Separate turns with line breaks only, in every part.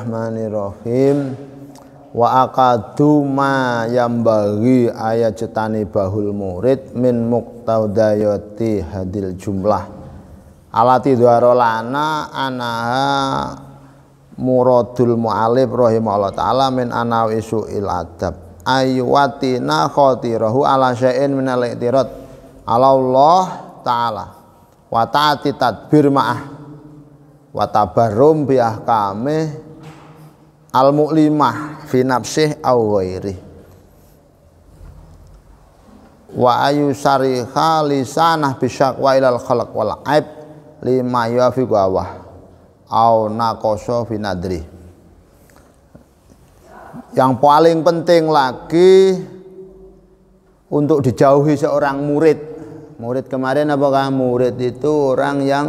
Bismillahirrahmanirrahim wa akadu ma yambagi cetani bahul murid min muktaudayoti hadil jumlah alati dwarolana anaha muradul mu'alib rahimahullah ta'ala min anawi su'il adab Ayuwatina khotirahu ala syai'in minal iktirat ala Allah ta'ala wa ta'ati tadbir ma'ah wa tabarrum bi ahkamih al muklimah fi nafsih au ghairi wa ayu sariha lisanah wa ilal khalq wal aib lima yuafiqu gawah au naqasa fi nadri yang paling penting lagi untuk dijauhi seorang murid murid kemarin apakah murid itu orang yang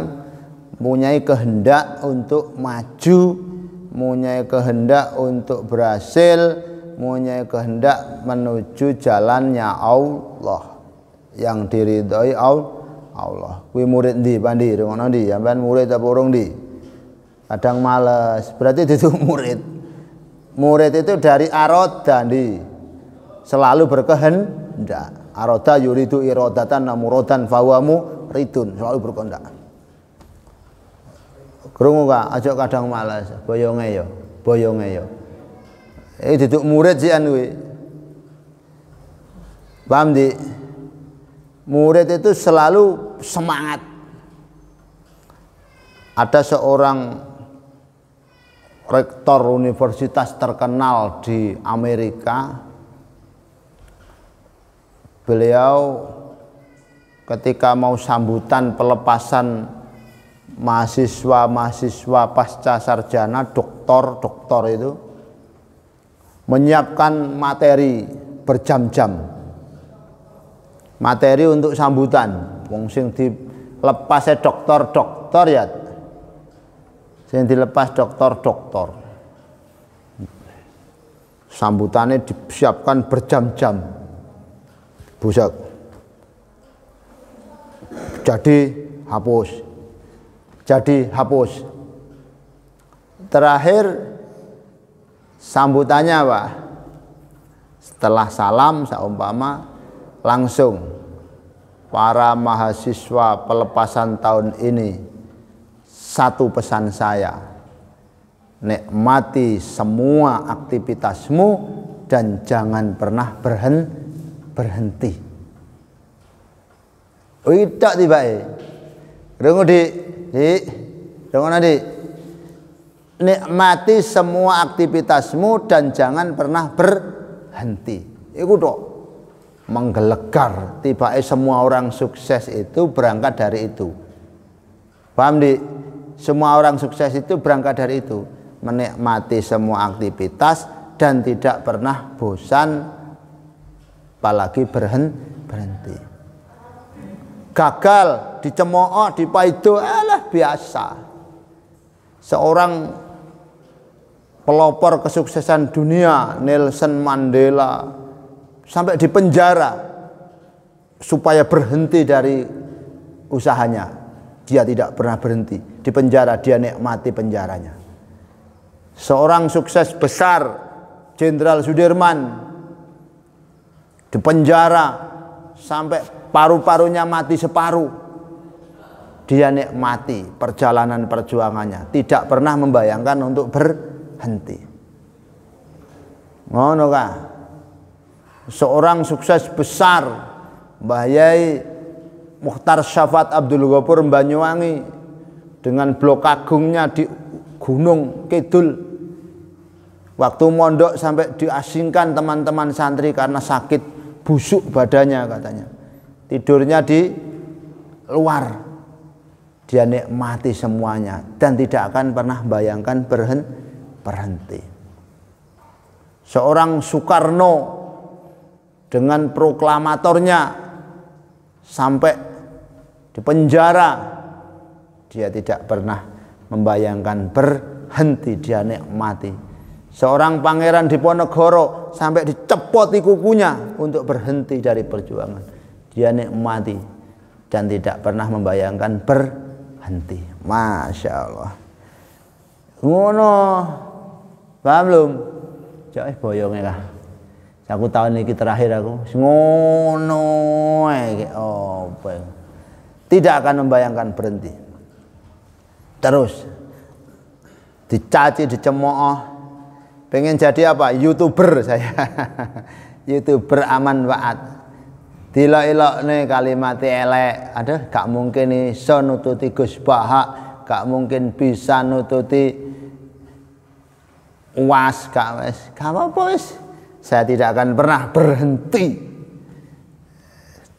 mempunyai kehendak untuk maju mempunyai kehendak untuk berhasil, mempunyai kehendak menuju jalannya Allah yang diridhoi Allah. Kuwi murid ndi pandi rungono ndi, sampean murid apa urung ndi? Kadang males, berarti itu murid. Murid itu dari aroda ndi. Selalu berkehendak. Aroda yuridu irodatan namurodan fawamu ridun, selalu berkehendak kerungu Kak, aja kadang malas, boyonge yo, ya, boyonge yo. Ya. Iki eh, duduk murid sih anu kuwi. Paham Di? Murid itu selalu semangat. Ada seorang rektor universitas terkenal di Amerika. Beliau ketika mau sambutan pelepasan mahasiswa-mahasiswa pasca sarjana, doktor-doktor itu menyiapkan materi berjam-jam. Materi untuk sambutan. Wong sing dilepas e doktor-doktor ya. Sing dilepas doktor-doktor. Sambutannya disiapkan berjam-jam. Busak. Jadi hapus jadi hapus. Terakhir sambutannya Pak, Setelah salam seumpama langsung para mahasiswa pelepasan tahun ini satu pesan saya nikmati semua aktivitasmu dan jangan pernah berhen, berhenti. Tidak tiba-tiba. di di, dengan adik. Nikmati semua aktivitasmu dan jangan pernah berhenti. Iku dok menggelegar. Tiba semua orang sukses itu berangkat dari itu. Paham di? Semua orang sukses itu berangkat dari itu. Menikmati semua aktivitas dan tidak pernah bosan apalagi berhenti. berhenti gagal dicemooh dipaido biasa. Seorang pelopor kesuksesan dunia Nelson Mandela sampai di penjara supaya berhenti dari usahanya. Dia tidak pernah berhenti di penjara, dia nikmati penjaranya. Seorang sukses besar Jenderal Sudirman di penjara sampai paru-parunya mati separuh dia nikmati perjalanan perjuangannya tidak pernah membayangkan untuk berhenti ngono kah seorang sukses besar Mbah Yai Syafat Abdul Ghafur Banyuwangi dengan blok agungnya di Gunung Kidul waktu mondok sampai diasingkan teman-teman santri karena sakit busuk badannya katanya tidurnya di luar dia nikmati semuanya dan tidak akan pernah bayangkan berhenti. Seorang Soekarno dengan proklamatornya sampai di penjara dia tidak pernah membayangkan berhenti dia nikmati seorang pangeran Diponegoro sampai dicepoti di kukunya untuk berhenti dari perjuangan dia nikmati dan tidak pernah membayangkan ber henti masya Allah ngono paham belum cok eh boyonge lah ya. aku tahun ini terakhir aku ngono oh tidak akan membayangkan berhenti terus dicaci dicemooh pengen jadi apa youtuber saya youtuber aman waat dilok nih kalimat elek ada? gak mungkin iso nututi Gus Baha gak mungkin bisa nututi uas gak wes, gak bos, saya tidak akan pernah berhenti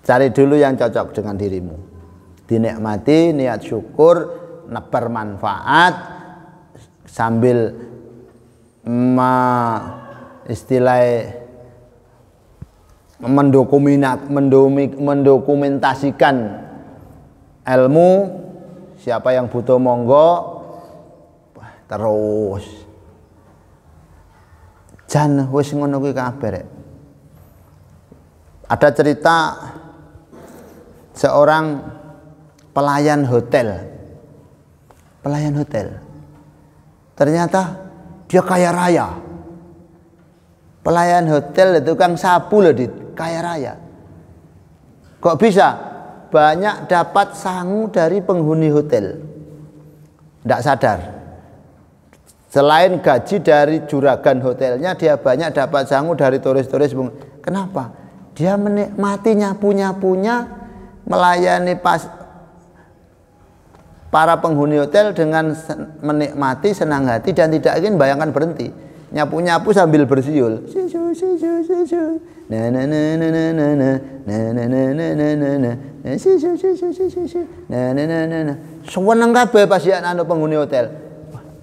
cari dulu yang cocok dengan dirimu dinikmati niat syukur neper manfaat sambil ma istilah mendokumentasikan ilmu siapa yang butuh monggo terus jan wis ngono kuwi kabar ada cerita seorang pelayan hotel pelayan hotel ternyata dia kaya raya pelayan hotel tukang sapu loh dit kaya raya. Kok bisa? Banyak dapat sangu dari penghuni hotel. Tidak sadar. Selain gaji dari juragan hotelnya, dia banyak dapat sangu dari turis-turis. Kenapa? Dia menikmatinya punya-punya melayani pas, para penghuni hotel dengan menikmati senang hati dan tidak ingin bayangkan berhenti nyapu-nyapu sambil bersiul. Na na na na na Seweneng kabeh pasien anu penghuni hotel.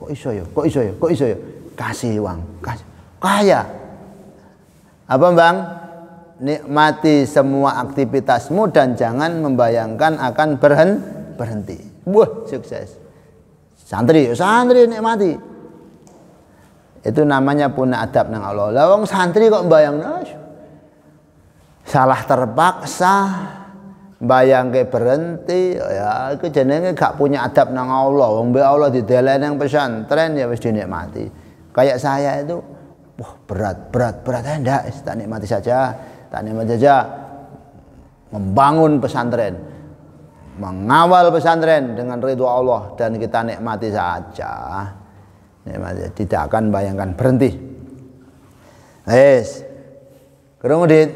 Kok iso yo Kok iso yo Kok iso yo Kasih uang. Kasih. Kaya. Apa Bang? Nikmati semua aktivitasmu dan jangan membayangkan akan berhenti. Wah, sukses. Santri, santri nikmati. Itu namanya punya adab nang Allah. lawang santri kok bayang salah terpaksa bayang ke berhenti ya itu jenenge gak punya adab nang Allah wong be Allah di dalam yang pesantren ya wis dinikmati kayak saya itu wah berat berat berat enggak eh, tak nikmati saja tak nikmati saja membangun pesantren mengawal pesantren dengan ridho Allah dan kita nikmati saja Ya, ya, tidak akan bayangkan berhenti Yes. Kerungu dit.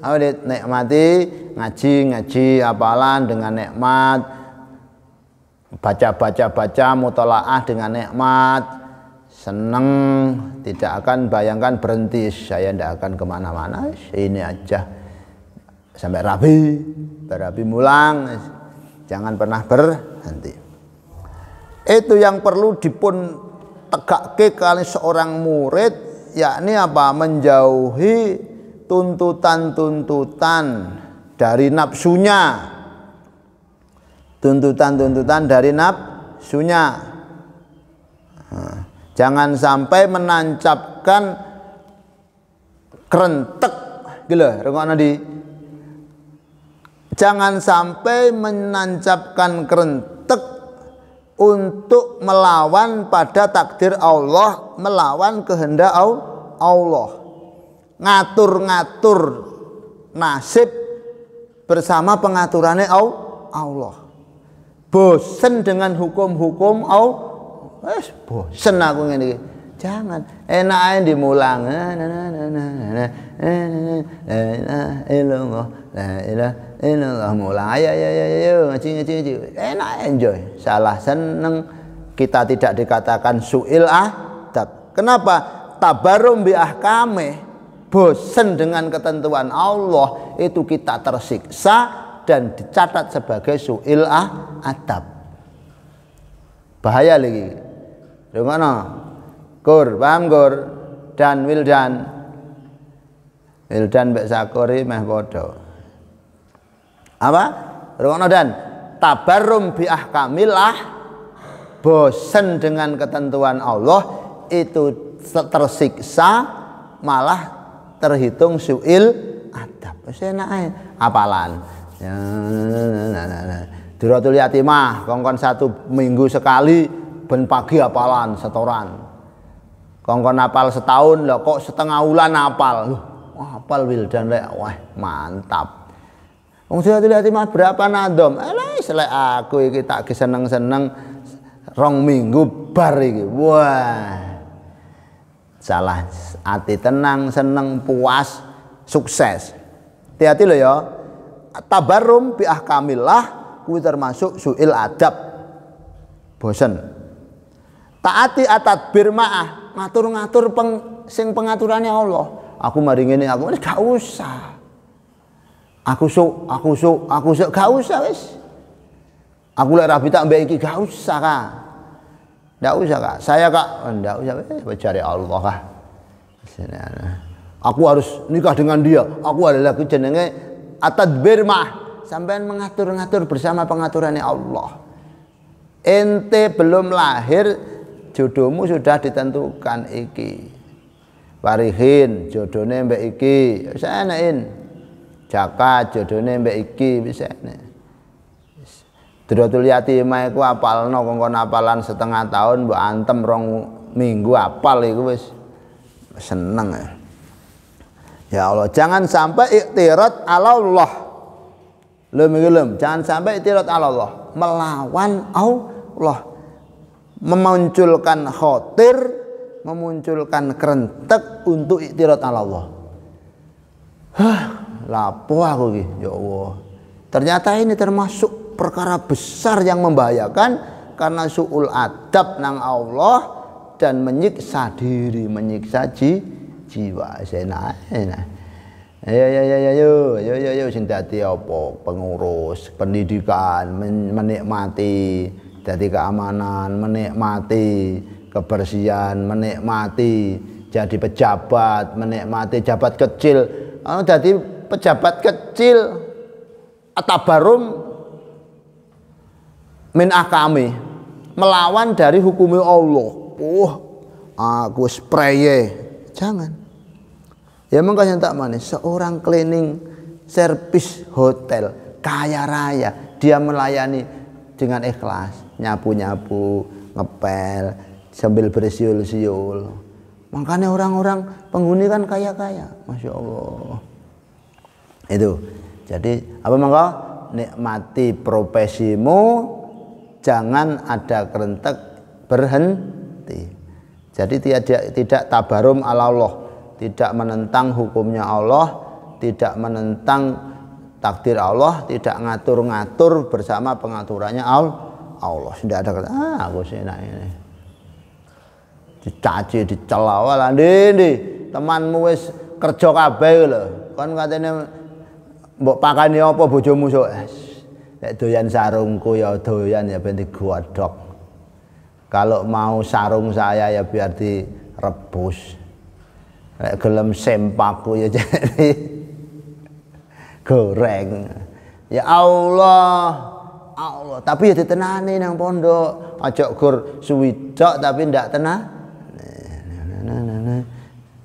Apa dit? Nikmati ngaji ngaji apalan dengan nikmat. Baca baca baca mutolaah dengan nikmat. Seneng tidak akan bayangkan berhenti. Saya tidak akan kemana-mana. Ini aja sampai rabi, rabi mulang. Jangan pernah berhenti. Itu yang perlu dipun tegake kali seorang murid yakni apa menjauhi tuntutan-tuntutan dari nafsunya tuntutan-tuntutan dari nafsunya jangan sampai menancapkan kerentek gitu rengok di jangan sampai menancapkan kerentek untuk melawan pada takdir Allah, melawan kehendak Allah. Ngatur-ngatur nasib bersama pengaturannya Allah. Bosen dengan hukum-hukum Allah. Eh, bosen aku jangan enak aja dimulang mulang ayo ayo ayo ngaji ngaji ngaji enak enjoy salah seneng kita tidak dikatakan suil ah kenapa tabarum bi ahkame bosen dengan ketentuan Allah itu kita tersiksa dan dicatat sebagai suil adab bahaya lagi di mana Gur, paham Gur? Dan Wildan. Wildan mbek Sakuri meh padha. Apa? Rono dan tabarrum bi ahkamillah bosen dengan ketentuan Allah itu tersiksa malah terhitung suil adab. Wis enak ae apalan. Ya, nah, nah, nah. Duratul yatimah kongkon satu minggu sekali ben pagi apalan setoran. Kongkon apal setahun loh, kok setengah bulan apal. Loh, apal Wildan lek. Wah, mantap. Wong sudah hati mas berapa nadom? eh selek aku iki tak seneng-seneng rong minggu bar iki. Wah. Salah hati tenang, seneng, puas, sukses. Hati-hati loh ya. Tabarum bi ahkamillah kuwi termasuk suil adab. Bosen. Taati atat birmaah, ngatur-ngatur peng, sing pengaturannya Allah. Aku mari ini aku ini gak usah. Aku sok, aku sok, aku sok, gak usah wis. Aku lek rabi tak mbek iki gak usah kak. Ndak usah kak. Saya kak oh, ndak usah wis cari Allah kak. Aku harus nikah dengan dia. Aku adalah kejenenge atat birmaah sampai mengatur-ngatur bersama pengaturannya Allah. Ente belum lahir jodohmu sudah ditentukan iki parihin jodohnya mbak iki bisa enakin jakat jodohnya mbak iki bisa enak Drotul yatimah iku apalno kongkon apalan setengah tahun mbok antem rong minggu apal iku wis seneng ya. Ya Allah, jangan sampai iktirat ala Allah. Lem, lem, jangan sampai iktirat ala Allah, melawan Allah memunculkan khotir, memunculkan kerentek untuk iktirat Allah. Hah, lapo aku ki, ya Allah. Ternyata ini termasuk perkara besar yang membahayakan karena suul adab nang Allah dan menyiksa diri, menyiksa ji, jiwa. Sena, sena. Ayo, ayo, ayo, ayo, ayo, ayo, ayo, ayo, ayo, ayo, Pengurus, pendidikan, ayo, menikmati, jadi keamanan menikmati kebersihan menikmati jadi pejabat menikmati jabat kecil oh, jadi pejabat kecil atau min akami melawan dari hukumnya Allah oh aku spray jangan ya makanya tak manis seorang cleaning service hotel kaya raya dia melayani dengan ikhlas nyapu-nyapu, ngepel, sambil bersiul-siul. Makanya orang-orang penghuni kan kaya-kaya, masya Allah. Itu. Jadi apa mangga? Nikmati profesimu, jangan ada kerentek berhenti. Jadi tidak tidak tabarum ala Allah, tidak menentang hukumnya Allah, tidak menentang takdir Allah, tidak ngatur-ngatur bersama pengaturannya Allah. Allah tidak ada kata ah aku sih ini dicaci dicela walah ndi temanmu wis kerja kabeh lho kon katene mbok pakani apa bojomu sok eh, nek doyan sarungku ya doyan ya ben digodhog kalau mau sarung saya ya biar direbus nek gelem sempaku ya jadi goreng ya Allah Allah tapi ya ditenani nang pondok ajak gur suwidok tapi ndak tenang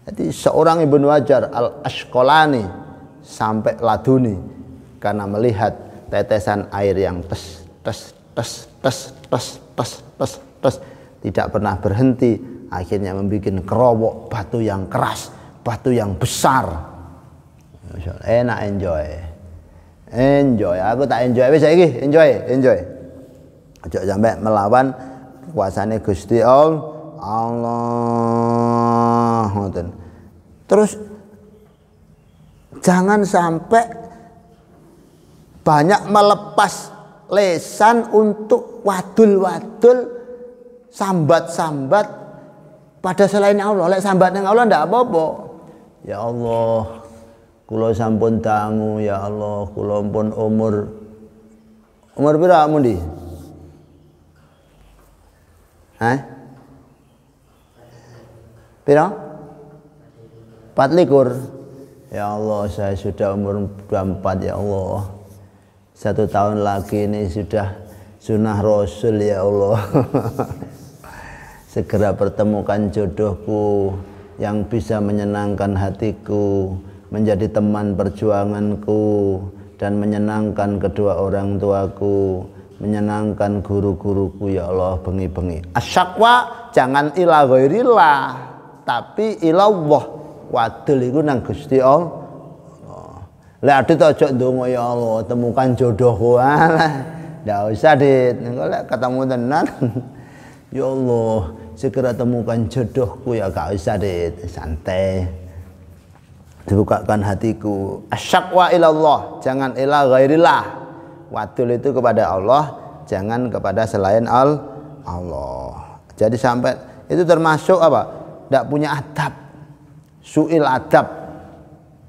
jadi seorang Ibnu wajar al askolani sampai laduni karena melihat tetesan air yang tes tes tes tes tes tes tes tes tidak pernah berhenti akhirnya membuat kerowok batu yang keras batu yang besar enak enjoy enjoy aku tak enjoy wis saiki enjoy enjoy aja sampai melawan kuasane Gusti Allah ngoten terus jangan sampai banyak melepas lesan untuk wadul-wadul sambat-sambat pada selain Allah lek dengan Allah ndak apa-apa ya Allah Kulo sampun tangu ya Allah, kulo pun umur umur pira mundi? Hah? Pira? likur, Ya Allah, saya sudah umur 24 ya Allah. Satu tahun lagi ini sudah sunnah Rasul ya Allah. Segera pertemukan jodohku yang bisa menyenangkan hatiku menjadi teman perjuanganku dan menyenangkan kedua orang tuaku menyenangkan guru-guruku ya Allah bengi-bengi asyakwa jangan ila ghairillah tapi Allah wadil iku nang Gusti Allah lah adit tojo ndonga ya Allah temukan jodohku lah ndak usah dit engko ketemu tenan ya Allah segera temukan jodohku ya gak usah dit santai dibukakan hatiku asyakwa ilallah jangan ila ghairillah wadul itu kepada Allah jangan kepada selain al Allah jadi sampai itu termasuk apa tidak punya adab suil adab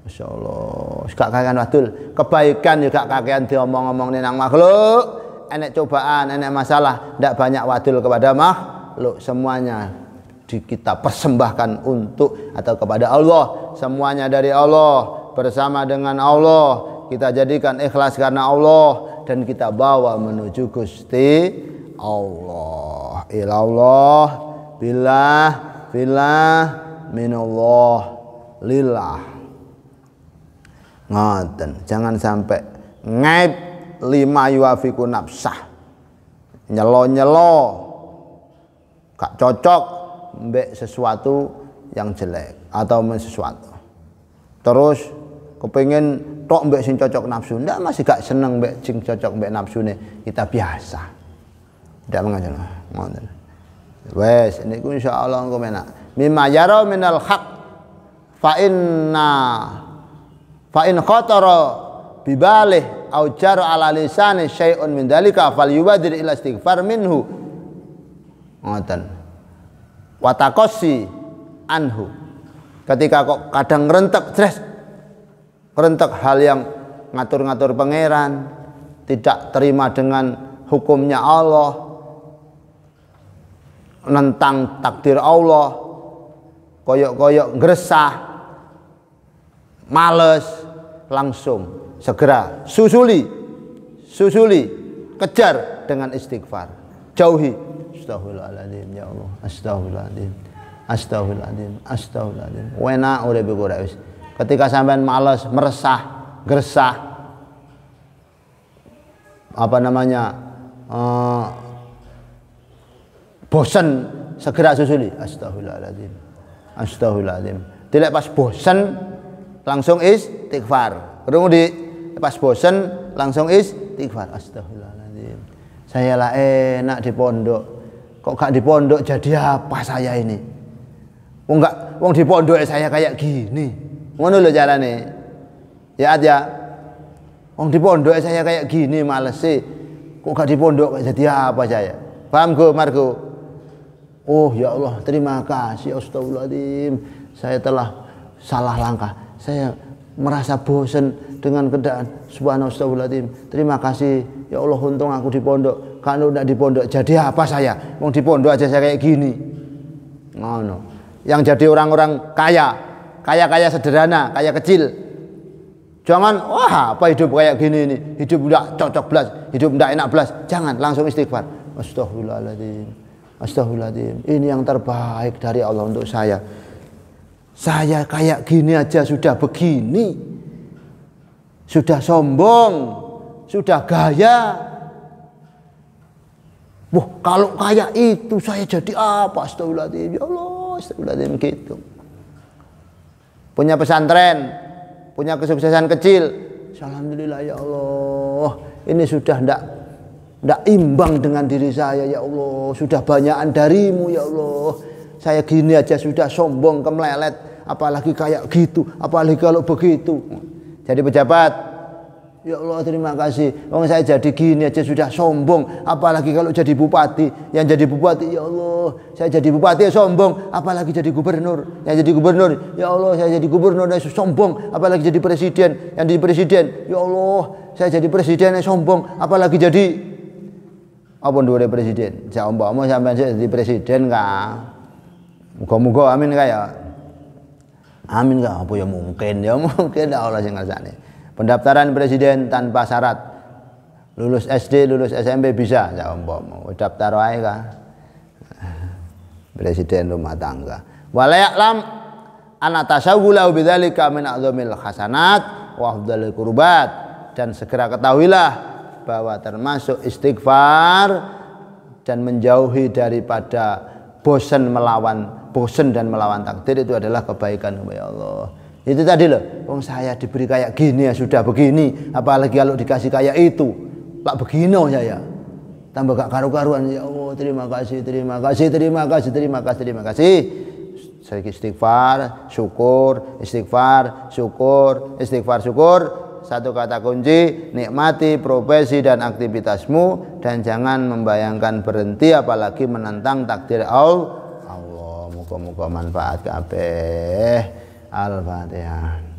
Masya Allah gak kakean wadul kebaikan juga kakean diomong-omong nang makhluk enek cobaan enek masalah tidak banyak wadul kepada makhluk semuanya kita persembahkan untuk atau kepada Allah semuanya dari Allah bersama dengan Allah kita jadikan ikhlas karena Allah dan kita bawa menuju Gusti Allah Allah bila bila minallah lillah ngoten jangan sampai ngaib lima yuafiku nafsah nyelo nyelo gak cocok mbek sesuatu yang jelek atau sesuatu. Terus kepengen tok mbek sing cocok nafsu, ndak masih gak seneng mbek sing cocok mbek nafsu nafsune, kita biasa. Ndak mengajar ngoten. Wes ini niku allah engko menak. Mimma yara minal haq fa inna fa in khatara bibalih au jara ala lisani syai'un min dalika yubadir ila istighfar minhu ngoten watakosi anhu ketika kok kadang rentek stres rentek hal yang ngatur-ngatur pangeran tidak terima dengan hukumnya Allah nentang takdir Allah koyok-koyok gresah, males langsung segera susuli susuli kejar dengan istighfar jauhi Astaghfirullahaladzim ya Allah. Astaghfirullahaladzim. Astaghfirullahaladzim. Astaghfirullahaladzim. Wena udah bego wis. Ketika sampean malas, meresah, gersah apa namanya? Uh, bosen segera susuli Astaghfirullahaladzim, Astaghfirullahaladzim. tidak pas bosen langsung istighfar kerungu di pas bosen langsung istighfar Astaghfirullahaladzim. saya lah enak di pondok kok gak di pondok jadi apa saya ini wong gak wong di pondok saya kayak gini ngono lho jalane ya ya wong di pondok saya kayak gini males sih kok gak di pondok jadi apa saya paham go margo oh ya Allah terima kasih astagfirullahaladzim saya telah salah langkah saya merasa bosan dengan keadaan subhanallah terima kasih ya Allah untung aku di pondok kalau tidak di pondok jadi apa saya? Mau di pondok aja saya kayak gini. Oh, no. Yang jadi orang-orang kaya, kaya-kaya sederhana, kaya kecil. Jangan, wah apa hidup kayak gini ini, hidup tidak cocok belas, hidup tidak enak belas. Jangan, langsung istighfar. Astaghfirullahaladzim. astagfirullahaladzim. Ini yang terbaik dari Allah untuk saya. Saya kayak gini aja sudah begini. Sudah sombong, sudah gaya, Wah, kalau kayak itu saya jadi apa? Astagfirullahaladzim. Ya Allah, astagfirullahaladzim gitu. Punya pesantren, punya kesuksesan kecil. Alhamdulillah ya Allah. Ini sudah tidak ndak imbang dengan diri saya ya Allah. Sudah banyakan darimu ya Allah. Saya gini aja sudah sombong kemelelet apalagi kayak gitu, apalagi kalau begitu. Jadi pejabat Ya Allah terima kasih. Wong saya jadi gini aja sudah sombong, apalagi kalau jadi bupati. Yang jadi bupati ya Allah, saya jadi bupati ya sombong, apalagi jadi gubernur. Yang jadi gubernur, ya Allah saya jadi gubernur ya sombong, apalagi jadi presiden. Yang jadi presiden, ya Allah saya jadi presiden ya sombong, apalagi jadi apa dua presiden. Saya mau sampai saya jadi presiden kah? Muga-muga amin ya, Amin kah? Apa ya mungkin ya mungkin ya Allah sing ngersane. Pendaftaran presiden tanpa syarat. Lulus SD, lulus SMP bisa, ya umpama. Daftar wae kah? Presiden rumah tangga. Walayaklam anak tasawwulahu bidzalika min a'zamil hasanat wa afdhalil qurbat dan segera ketahuilah bahwa termasuk istighfar dan menjauhi daripada bosan melawan bosan dan melawan takdir itu adalah kebaikan kepada ya Allah. Itu tadi loh, wong saya diberi kayak gini ya sudah begini, apalagi kalau dikasih kayak itu. Pak begino saya. Tambah gak karu-karuan ya Allah, terima kasih, terima kasih, terima kasih, terima kasih, terima kasih. Saya istighfar, syukur, istighfar, syukur, istighfar, syukur. Satu kata kunci, nikmati profesi dan aktivitasmu dan jangan membayangkan berhenti apalagi menentang takdir Allah. Allah, muka-muka manfaat kabeh. Al-Fatihah